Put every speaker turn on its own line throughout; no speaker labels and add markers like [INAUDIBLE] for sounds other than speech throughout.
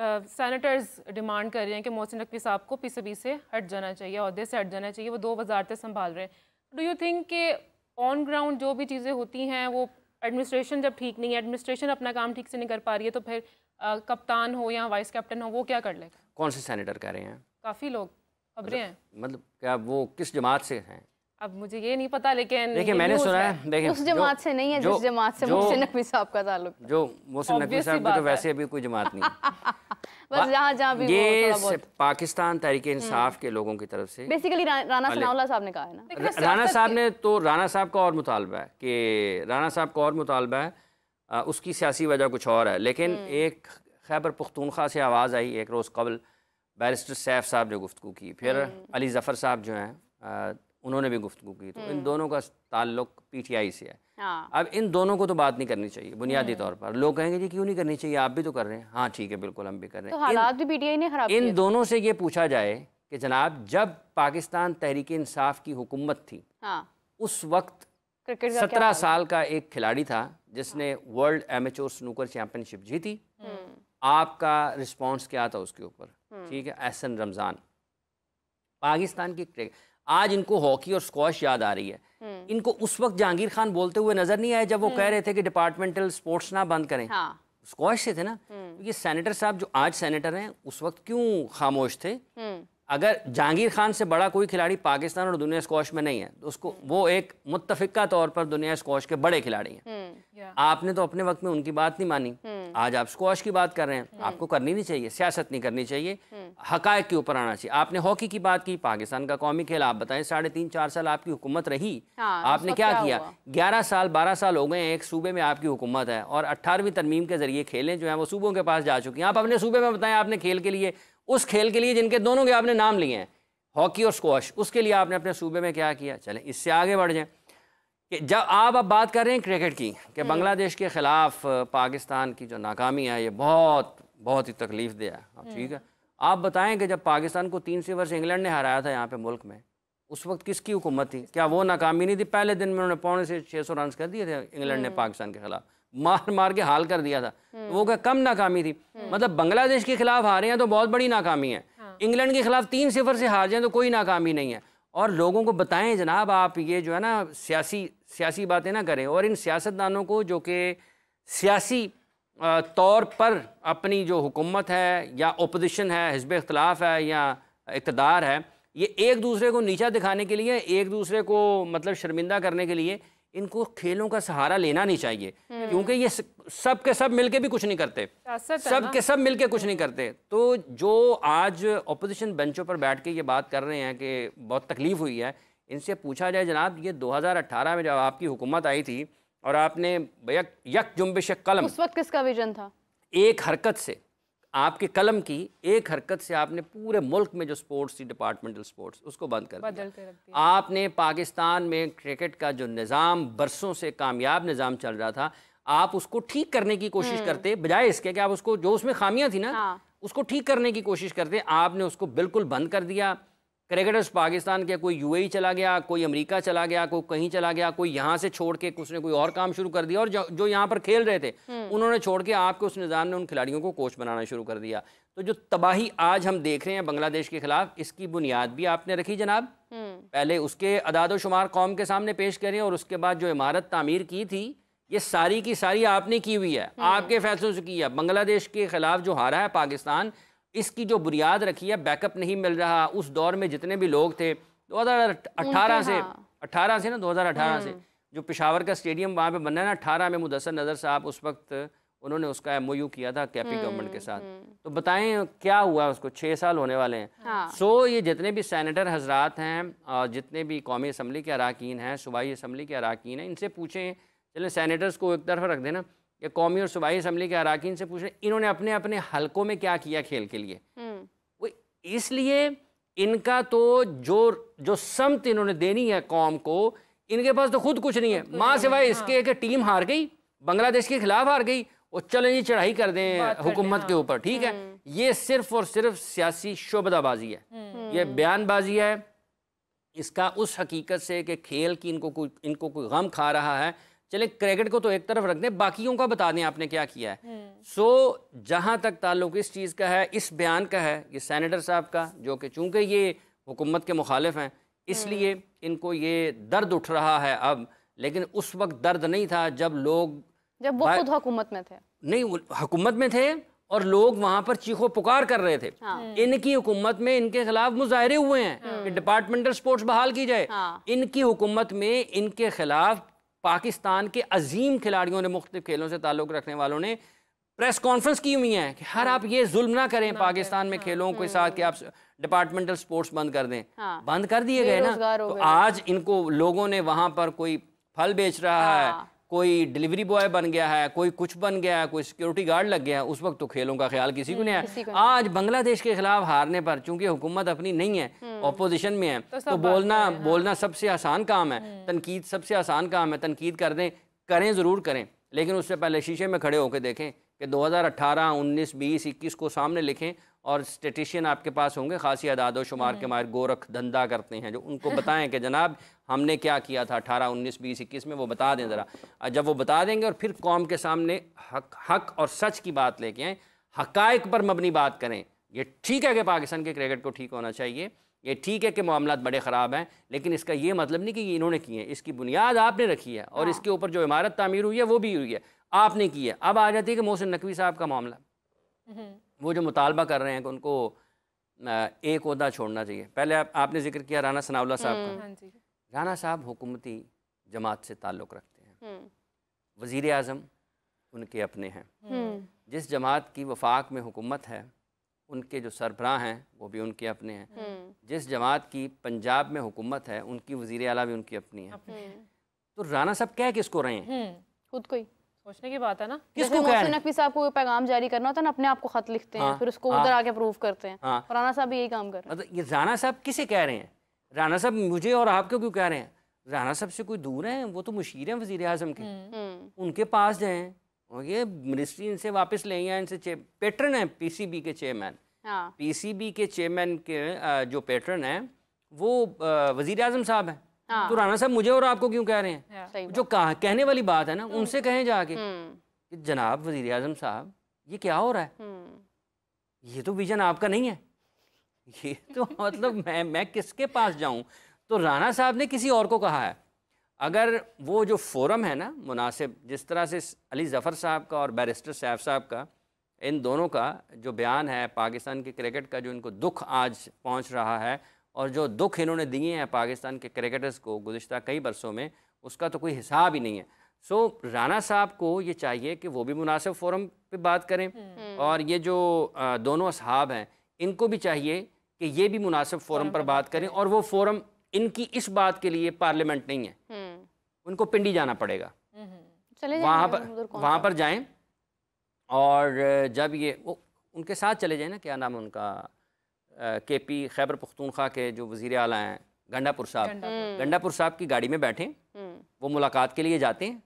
सैनिटर्स demand कर रहे हैं कि मोहसिन नकवी साहब को पी पीसीबी से हट जाना चाहिए अहदे से हट जाना चाहिए वो दो वजारतें संभाल रहे हैं डू यू थिंक कि ऑन ग्राउंड जो भी चीज़ें होती हैं वो एडमिनिस्ट्रेशन जब ठीक नहीं है एडमिनिस्ट्रेशन अपना काम ठीक से नहीं कर पा रही है तो फिर आ, कप्तान हो या वाइस कैप्टन हो वो क्या कर लेगा
कौन से सैनिटर कह रहे हैं
काफ़ी लोग खबरें मतलब हैं
मतलब क्या वो किस जमात से हैं
अब मुझे ये नहीं पता लेकिन देखिए मैंने सुना है देखिए उस जमात से नहीं है जिस जमात से मोहसिन नकवी साहब का ताल्लुक
जो मोहसिन नकवी साहब की तो वैसे अभी कोई जमात नहीं [LAUGHS]
बस जहाँ जहाँ भी ये
पाकिस्तान तहरीक हम्म। इंसाफ के लोगों की तरफ से
बेसिकली राना सनाउल्ला साहब ने कहा है ना राना साहब
ने तो राना साहब का और मुतालबा है कि राना साहब का और मुतालबा है उसकी सियासी वजह कुछ और है लेकिन हम्म। एक खैबर पख्तूनख्वा से आवाज़ आई एक रोज़ कबल बैरिस्टर सैफ साहब ने गुफ्तु की फिर हम्म। अली ज़फ़र साहब जो हैं उन्होंने भी गुफ्तु की तो इन दोनों का ताल्लुक पी टी आई से है हाँ। अब इन दोनों को तो बात नहीं करनी चाहिए बुनियादी हम्म। तौर पर लोग कहेंगे जी क्यों नहीं करनी चाहिए आप भी तो कर रहे हैं हाँ ठीक है बिल्कुल हम भी कर रहे तो हैं
तो भी ने खराब इन
दोनों से ये पूछा जाए कि जनाब जब पाकिस्तान तहरीक इंसाफ की हुकूमत थी हाँ। उस वक्त
क्रिकेट सत्रह साल
का एक खिलाड़ी था जिसने हाँ। वर्ल्ड एमेचोर स्नूकर चैंपियनशिप जीती हम्म। आपका रिस्पॉन्स क्या था उसके ऊपर हम्म। ठीक है एहसन रमज़ान पाकिस्तान की आज इनको हॉकी और स्कॉश याद आ रही है हम्म। इनको उस वक्त जहांगीर खान बोलते हुए नजर नहीं आए जब वो हम्म। कह रहे थे कि डिपार्टमेंटल स्पोर्ट्स ना बंद करें हाँ। स्कॉश से थे ना हम्म। तो ये सेनेटर साहब जो आज सेनेटर हैं उस वक्त क्यों खामोश थे अगर जहांगीर खान से बड़ा कोई खिलाड़ी पाकिस्तान और दुनिया स्कॉश में नहीं है तो उसको वो एक मुतफिका तौर पर दुनिया स्कॉश के बड़े खिलाड़ी हैं आपने तो अपने वक्त में उनकी बात नहीं मानी हम्म। आज आप स्क्वाश की बात कर रहे हैं हम्म। आपको करनी नहीं चाहिए सियासत नहीं करनी चाहिए हम्म। हकायक के ऊपर आना चाहिए आपने हॉकी की बात की पाकिस्तान का कौमी खेल आप बताएं साढ़े तीन चार साल आपकी हुकूमत रही हाँ, आपने क्या, क्या किया ग्यारह साल बारह साल हो गए एक सूबे में आपकी हुकूमत है और अट्ठारहवीं तरमीम के जरिए खेलें जो है वो सूबों के पास जा चुकी हैं आप अपने सूबे में बताएं आपने खेल के लिए उस खेल के लिए जिनके दोनों के आपने नाम लिए हैं हॉकी और स्क्वाश उसके लिए आपने अपने सूबे में क्या किया चले इससे आगे बढ़ जाए कि जब आप अब बात कर रहे हैं क्रिकेट की कि बांग्लादेश के ख़िलाफ़ पाकिस्तान की जो नाकामी है ये बहुत बहुत ही तकलीफ दे है ठीक है आप बताएं कि जब पाकिस्तान को तीन सीवर से इंग्लैंड ने हराया था यहाँ पे मुल्क में उस वक्त किसकी हुकूमत थी क्या वो नाकामी नहीं थी पहले दिन में उन्होंने पौने से छः सौ रन कर दिए थे इंग्लैंड ने हम्म। पाकिस्तान के खिलाफ मार मार के हाल कर दिया था हम्म। वो क्या कम नाकामी थी हम्म। मतलब बांग्लादेश के खिलाफ हारे हैं तो बहुत बड़ी नाकामी है हाँ। इंग्लैंड के खिलाफ तीन सिफर से हार जाए तो कोई नाकामी नहीं है और लोगों को बताएं जनाब आप ये जो है ना सियासी सियासी बातें ना करें और इन सियासतदानों को जो कि सियासी तौर पर अपनी जो हुकूमत है या अपोजिशन है हिजब इख्तलाफ है या इकतदार है ये एक दूसरे को नीचा दिखाने के लिए एक दूसरे को मतलब शर्मिंदा करने के लिए इनको खेलों का सहारा लेना नहीं चाहिए हम्म। क्योंकि ये सब के सब मिलके भी कुछ नहीं करते सब के सब मिलके कुछ नहीं करते तो जो आज अपोजिशन बेंचों पर बैठ के ये बात कर रहे हैं कि बहुत तकलीफ हुई है इनसे पूछा जाए जनाब ये 2018 में जब आपकी हुकूमत आई थी और आपने यक यक जुम्बिश कलम उस
वक्त किसका विजन था
एक हरकत से आपके कलम की एक हरकत से आपने पूरे मुल्क में जो स्पोर्ट्स थी डिपार्टमेंटल स्पोर्ट्स उसको बंद कर दिया आपने पाकिस्तान में क्रिकेट का जो निज़ाम बरसों से कामयाब निज़ाम चल रहा था आप उसको ठीक करने की कोशिश हम्म। करते बजाय इसके कि आप उसको जो उसमें खामियां थी ना हाँ। उसको ठीक करने की कोशिश करते आपने उसको बिल्कुल बंद कर दिया क्रिकेटर्स पाकिस्तान के कोई यूएई चला गया कोई अमेरिका चला गया कोई कहीं चला गया कोई यहाँ से छोड़ के उसने कोई और काम शुरू कर दिया और जो, यहाँ पर खेल रहे थे हम्म। उन्होंने छोड़ के आपके उस निज़ाम ने उन खिलाड़ियों को कोच बनाना शुरू कर दिया तो जो तबाही आज हम देख रहे हैं बांग्लादेश के खिलाफ इसकी बुनियाद भी आपने रखी जनाब हम्म। पहले उसके अदाद शुमार कौम के सामने पेश करें और उसके बाद जो इमारत तामीर की थी ये सारी की सारी आपने की हुई है हम्म। आपके फैसलों से की है बांग्लादेश के खिलाफ जो हारा है पाकिस्तान इसकी जो बुनियाद रखी है बैकअप नहीं मिल रहा उस दौर में जितने भी लोग थे 2018 से हाँ। अट्ठारह से ना 2018 हम्म। से जो पिशावर का स्टेडियम वहाँ पे बना है ना अठारह में मुदसर नज़र साहब उस वक्त उन्होंने उसका एम किया था कैपी हम्म, गवर्नमेंट के साथ हम्म। तो बताएं क्या हुआ उसको छः साल होने वाले हैं हाँ। सो ये जितने भी सैनिटर हजरात हैं और जितने भी कौमी असम्बली के अरकान हैं सूबाई असम्बली के अरकान हैं इनसे पूछें चलें सैनिटर्स को एक तरफ रख देना या कौमी और सूबाई असम्बली के अरकान से पूछ रहे इन्होंने अपने अपने हलकों में क्या किया खेल के लिए हम्म। वो इसलिए इनका तो जो जो समत इन्होंने देनी है कौम को इनके पास तो खुद कुछ नहीं है माँ सिवाय इसके हाँ। एक टीम हार गई बांग्लादेश के खिलाफ हार गई और चलें जी चढ़ाई कर दें हुकूमत के हाँ। ऊपर ठीक है हम्म। ये सिर्फ और सिर्फ सियासी शोबदाबाजी है हम्म। ये बयानबाजी है इसका उस हकीकत से कि खेल की इनको कोई इनको कोई गम खा रहा है चले क्रिकेट को तो एक तरफ रख दें बाकियों का बता दें आपने क्या किया है सो हम्म। so, जहां तक ताल्लुक इस चीज़ का है इस बयान का है ये सैनिटर साहब का जो कि चूंकि ये हुकूमत के मुखालिफ हैं इसलिए हम्म। इनको ये दर्द उठ रहा है अब लेकिन उस वक्त दर्द नहीं था जब लोग
जब वो खुद हुकूमत में थे
नहीं हुकूमत में थे और लोग वहां पर चीखो पुकार कर रहे थे हाँ। हम्म। इनकी हुकूमत में इनके खिलाफ मुजाहरे हुए हैं कि डिपार्टमेंटल स्पोर्ट्स बहाल की जाए हाँ। इनकी हुकूमत में इनके खिलाफ पाकिस्तान के अजीम खिलाड़ियों ने मुख्तु खेलों से ताल्लुक़ रखने वालों ने प्रेस कॉन्फ्रेंस की हुई है कि हर हाँ। आप ये जुल्म ना करें ना पाकिस्तान में हाँ, खेलों के हम्म, साथ कि हम्म। आप डिपार्टमेंटल स्पोर्ट्स बंद कर दें हाँ। बंद कर दिए गए ना तो आज इनको लोगों ने वहां पर कोई फल बेच रहा हाँ। है कोई डिलीवरी बॉय बन गया है कोई कुछ बन गया है कोई सिक्योरिटी गार्ड लग गया है उस वक्त तो खेलों का ख्याल किसी को नहीं है हम्म, आज बांग्लादेश के खिलाफ हारने पर चूंकि हुकूमत अपनी नहीं है अपोजिशन हम्म। में है तो, तो बोलना तो हाँ। बोलना सबसे आसान काम है हम्म। तनकीद सबसे आसान काम है तनकीद कर दें करें ज़रूर करें लेकिन उससे पहले शीशे में खड़े होकर देखें कि अट्ठारह उन्नीस बीस इक्कीस को सामने लिखें और स्टेटिशियन आपके पास होंगे खासी अदाद शुमार के हम्म। माहिर गोरख धंधा करते हैं जो उनको बताएं कि जनाब हमने क्या किया था अठारह उन्नीस बीस इक्कीस में वो बता दें ज़रा जब वो बता देंगे और फिर कौम के सामने हक हक और सच की बात लेके आएँ हकायक पर मबनी बात करें ये ठीक है कि पाकिस्तान के क्रिकेट को ठीक होना चाहिए ये ठीक है कि मामला बड़े ख़राब हैं लेकिन इसका ये मतलब नहीं कि ये इन्होंने किए हैं इसकी बुनियाद आपने रखी है और हाँ। इसके ऊपर जो इमारत तमीर हुई है वो भी हुई है आपने की है अब आ जाती है कि मोहसिन नकवी साहब का मामला हम्म। वो जो मुतालबा कर रहे हैं कि उनको एक अहदा छोड़ना चाहिए पहले आप, आपने जिक्र किया राना सनावला साहब का हम्म, हाँ राना साहब हुकूमती जमात से ताल्लुक़ रखते
हैं हम्म।
वज़ी अजम उनके अपने हैं जिस जमात की वफाक में हुकूमत है उनके जो सरबराह हैं वो भी उनके अपने हैं जिस जमात की पंजाब में हुकूमत है उनकी वज़ी अला भी उनकी अपनी है तो राना साहब कह किसको रहे हैं
खुद को ही सोचने की बात है ना किसको मोहसिन नकवी साहब को पैगाम जारी करना होता है ना अपने आप को खत लिखते हैं हाँ, फिर उसको हाँ। उधर आके प्रूव करते हैं हाँ। राना साहब यही काम कर रहे हैं
मतलब ये राना साहब किसे कह रहे हैं राना साहब मुझे और आपको क्यों कह रहे हैं राना साहब से कोई दूर है वो तो मुशीर हैं वजीर आजम के हम्म। हम्म। उनके पास जाए और ये मिनिस्ट्री इनसे वापस ले आए इनसे पेटर्न है पीसीबी के चेयरमैन पीसीबी के चेयरमैन के जो पेटर्न है वो वजीर आजम साहब हैं तो हाँ। राणा साहब मुझे और आपको क्यों कह रहे हैं हाँ। जो कहा कहने वाली बात है ना हम्म। उनसे कहें जाके हम्म। जनाब वजीर आजम साहब ये क्या हो रहा है हम्म। ये तो विजन आपका नहीं है ये तो [LAUGHS] मतलब मैं मैं किसके पास जाऊं तो राणा साहब ने किसी और को कहा है अगर वो जो फोरम है ना मुनासिब जिस तरह से अली ज़फ़र साहब का और बैरिस्टर सैफ साहब का इन दोनों का जो बयान है पाकिस्तान के क्रिकेट का जो इनको दुख आज पहुंच रहा है और जो दुख इन्होंने दिए हैं पाकिस्तान के क्रिकेटर्स को गुज्त कई बरसों में उसका तो कोई हिसाब ही नहीं है सो so, राणा साहब को ये चाहिए कि वो भी मुनासिब फोरम पे बात करें हम्म। हम्म। और ये जो दोनों असहाब हैं इनको भी चाहिए कि ये भी मुनासिब फोरम पर बात करें और वो फोरम इनकी इस बात के लिए पार्लियामेंट नहीं है हम्म। उनको पिंडी जाना पड़ेगा
वहाँ पर वहाँ पर
जाएं और जब ये वो उनके साथ चले जाएं ना क्या नाम उनका के पी खैबर पख्तूनख्वा के जो वजीर अला हैं गंडापुर साहब हम्म। गंडापुर साहब की गाड़ी में बैठें हम्म। वो मुलाकात के लिए जाते हैं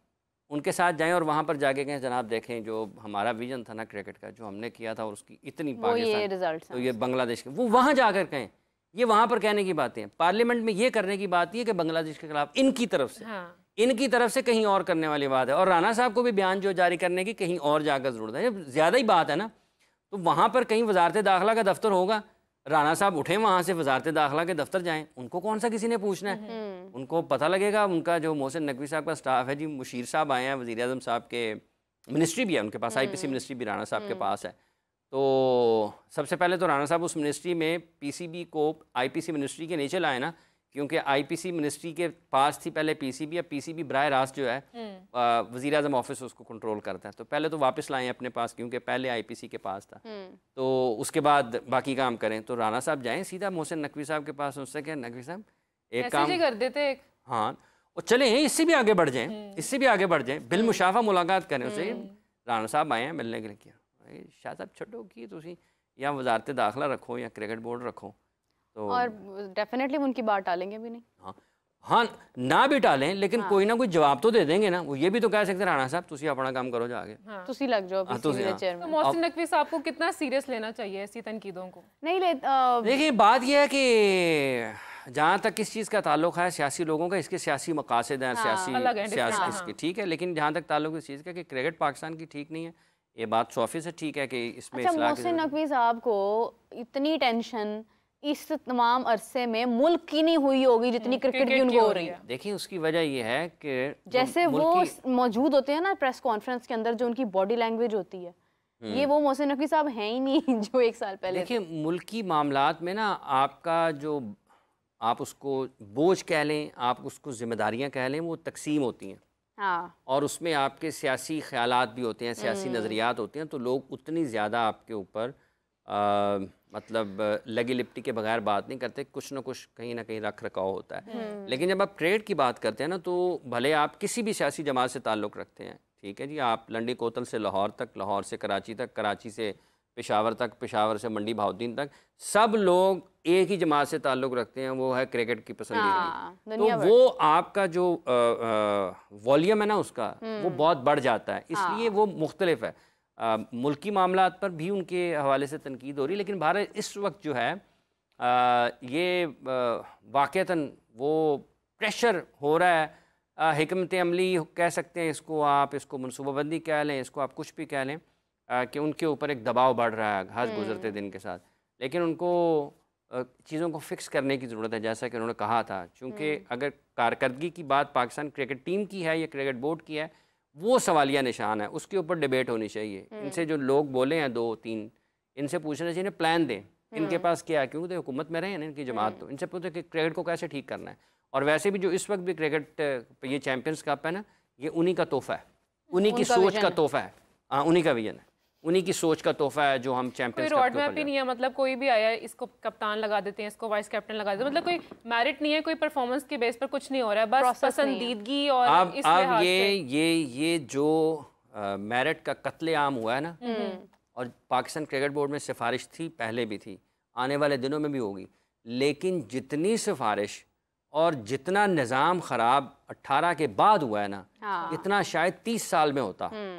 उनके साथ जाएं और वहाँ पर जाके कहें जनाब देखें जो हमारा विजन था ना क्रिकेट का जो हमने किया था और उसकी इतनी पाकिस्तान तो ये बांग्लादेश के वो वहाँ जाकर कहें ये वहाँ पर कहने की बातें पार्लियामेंट में ये करने की बात ये कि बांग्लादेश के खिलाफ इनकी तरफ से हाँ। इनकी तरफ से कहीं और करने वाली बात है और राना साहब को भी बयान जो जारी करने की कहीं और जाकर जरूरत है ज़्यादा ही बात है ना तो वहाँ पर कहीं वजारत दाखिला का दफ्तर होगा राणा साहब उठे वहाँ से वजारत दाखिला के दफ्तर जाएं उनको कौन सा किसी ने पूछना है हम्म। हम्म। उनको पता लगेगा उनका जो मोहसिन नकवी साहब का स्टाफ है जी मुशीर साहब आए हैं वजी अजम साहब के मिनिस्ट्री भी है उनके पास आई पी सी मिनिस्ट्री भी राणा साहब के हम्म। पास है तो सबसे पहले तो राणा साहब उस मिनिस्ट्री में पी सी बी को आई पी सी मिनिस्ट्री के नीचे लाए ना क्योंकि आईपीसी मिनिस्ट्री के पास थी पहले पीसीबी अब पीसीबी सी रास्त जो है वजीर अजम ऑफिस उसको कंट्रोल करता है तो पहले तो वापस लाएं अपने पास क्योंकि पहले आईपीसी के पास था हम्म। तो उसके बाद बाकी काम करें तो राना साहब जाएं सीधा मोहसिन नकवी साहब के पास उससे कहें नकवी साहब एक काम कर देते एक हाँ और चले इससे भी आगे बढ़ जाए हम्म। इससे भी आगे बढ़ जाए बिल हम्म। मुशाफा मुलाकात करें उसे राणा साहब आए हैं मिलने के लिए शाह साहब छोटो की तुम या वजारत दाखिला रखो या क्रिकेट बोर्ड रखो तो और
डेफिनेटली उनकी बात टालेंगे भी
नहीं हाँ हाँ ना भी टालें लेकिन हाँ। कोई ना कोई जवाब तो दे देंगे ना वो ये भी तो कह सकते राणा साहब तुम अपना काम करो जाके
हाँ। तो लग जाओ हाँ, हाँ। तो, हाँ। तो मोहसिन नकवी साहब को कितना सीरियस लेना चाहिए ऐसी तनकीदों को नहीं ले देखिए बात यह है
कि जहाँ तक किस चीज़ का ताल्लुक है सियासी लोगों का इसके सियासी मकासद हैं हाँ, सियासी सियासी हाँ। इसके ठीक है लेकिन जहाँ तक ताल्लुक इस चीज़ का कि क्रिकेट पाकिस्तान की ठीक नहीं है ये बात सौ फीसद ठीक है कि इसमें अच्छा, मोहसिन
नकवी साहब को इतनी टेंशन इस तमाम अरसे में मुल्क की नहीं हुई होगी जितनी हम्म, क्रिकेट की उनको हो रही है
देखिए उसकी वजह यह है कि जैसे वो
मौजूद होते हैं ना प्रेस कॉन्फ्रेंस के अंदर जो उनकी बॉडी लैंग्वेज होती है हम्म। ये वो मोहसिन नकवी साहब हैं ही नहीं [LAUGHS] जो एक साल पहले देखिए
मुल्की मामला में ना आपका जो आप उसको बोझ कह लें आप उसको जिम्मेदारियां कह लें वो तकसीम होती हैं हाँ। और उसमें आपके सियासी ख्याल भी होते हैं सियासी हम्म। नज़रियात होते हैं तो लोग उतनी ज़्यादा आपके ऊपर मतलब लगी लिपटी के बगैर बात नहीं करते कुछ ना कुछ कहीं ना कहीं रख रखाव होता है हम्म। लेकिन जब आप ट्रेड की बात करते हैं ना तो भले आप किसी भी सियासी जमात से ताल्लुक़ रखते हैं ठीक है जी आप लंडी कोतल से लाहौर तक लाहौर से कराची तक कराची से पेशावर तक पेशावर से मंडी भाउद्दीन तक सब लोग एक ही जमात से ताल्लुक़ रखते हैं वो है क्रिकेट की पसंदीदगी हाँ, तो वो आपका जो वॉल्यूम है ना उसका वो हम्म। बहुत बढ़ जाता है हाँ। इसलिए वो मुख्तलिफ है मुल्की मामला पर भी उनके हवाले से तनकीद हो रही लेकिन भारत इस वक्त जो है आ, ये वाक़ता वो प्रेशर हो रहा है हमत अमली कह सकते हैं इसको आप इसको मनसूबाबंदी कह लें इसको आप कुछ भी कह लें कि उनके ऊपर एक दबाव बढ़ रहा है घास गुजरते हम्म। दिन के साथ लेकिन उनको चीज़ों को फिक्स करने की ज़रूरत है जैसा कि उन्होंने कहा था क्योंकि हम्म। अगर कारकर्दगी की बात पाकिस्तान क्रिकेट टीम की है या क्रिकेट बोर्ड की है वो सवालिया निशान है उसके ऊपर डिबेट होनी चाहिए हम्म। इनसे जो लोग बोले हैं दो तीन इनसे पूछना चाहिए इन्हें प्लान दें इनके हम्म। पास क्या है क्योंकि तो हुकूमत में रहे हैं इनकी जमात हम्म। तो इनसे पूछते कि क्रिकेट को कैसे ठीक करना है और वैसे भी जो इस वक्त भी क्रिकेट ये चैम्पियंस कप है ना ये उन्हीं का तोहफा है उन्हीं की सोच का तोहफा है हाँ उन्हीं का विजन है उन्हीं की सोच का तोहफा है जो हम चैंपियन रोड मैप ही नहीं
है मतलब कोई भी आया इसको कप्तान लगा देते हैं इसको वाइस कैप्टन लगा देते हैं मतलब कोई मेरिट नहीं है कोई परफॉर्मेंस के बेस पर कुछ नहीं हो रहा है बस पसंदीदगी और अब अब ये
ये ये जो मेरिट का कत्ले आम हुआ है ना हम्म। और पाकिस्तान क्रिकेट बोर्ड में सिफारिश थी पहले भी थी आने वाले दिनों में भी होगी लेकिन जितनी सिफारिश और जितना निज़ाम ख़राब 18 के बाद हुआ है ना हाँ। इतना शायद 30 साल में होता
हम्म।